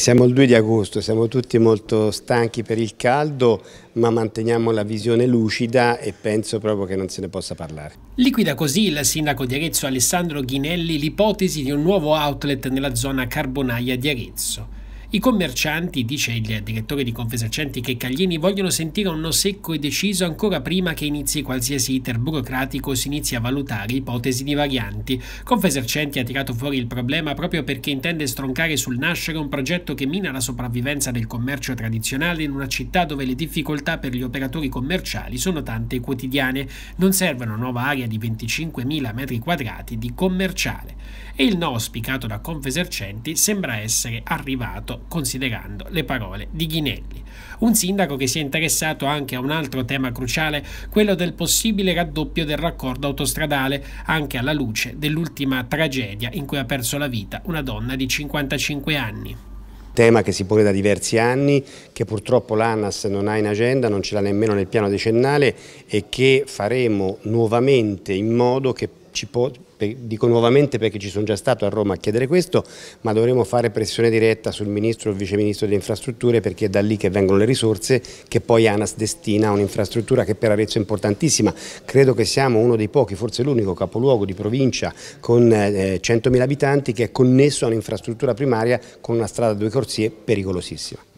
Siamo il 2 di agosto, siamo tutti molto stanchi per il caldo, ma manteniamo la visione lucida e penso proprio che non se ne possa parlare. Liquida così il sindaco di Arezzo Alessandro Ghinelli l'ipotesi di un nuovo outlet nella zona Carbonaia di Arezzo. I commercianti, dice il direttore di Confesercenti che Caglini, vogliono sentire un no secco e deciso ancora prima che inizi qualsiasi iter burocratico o si inizi a valutare ipotesi di varianti. Confesercenti ha tirato fuori il problema proprio perché intende stroncare sul nascere un progetto che mina la sopravvivenza del commercio tradizionale in una città dove le difficoltà per gli operatori commerciali sono tante e quotidiane. Non serve una nuova area di 25.000 metri quadrati di commerciale e il no auspicato da Confesercenti sembra essere arrivato considerando le parole di Ghinelli. Un sindaco che si è interessato anche a un altro tema cruciale, quello del possibile raddoppio del raccordo autostradale, anche alla luce dell'ultima tragedia in cui ha perso la vita una donna di 55 anni tema che si pone da diversi anni, che purtroppo l'ANAS non ha in agenda, non ce l'ha nemmeno nel piano decennale e che faremo nuovamente in modo che ci possa dico nuovamente perché ci sono già stato a Roma a chiedere questo, ma dovremo fare pressione diretta sul Ministro o Vice Ministro delle Infrastrutture perché è da lì che vengono le risorse che poi ANAS destina a un'infrastruttura che per Arezzo è importantissima. Credo che siamo uno dei pochi, forse l'unico capoluogo di provincia con 100.000 eh, abitanti che è connesso a un'infrastruttura primaria con una strada a due corsie pericolosissima.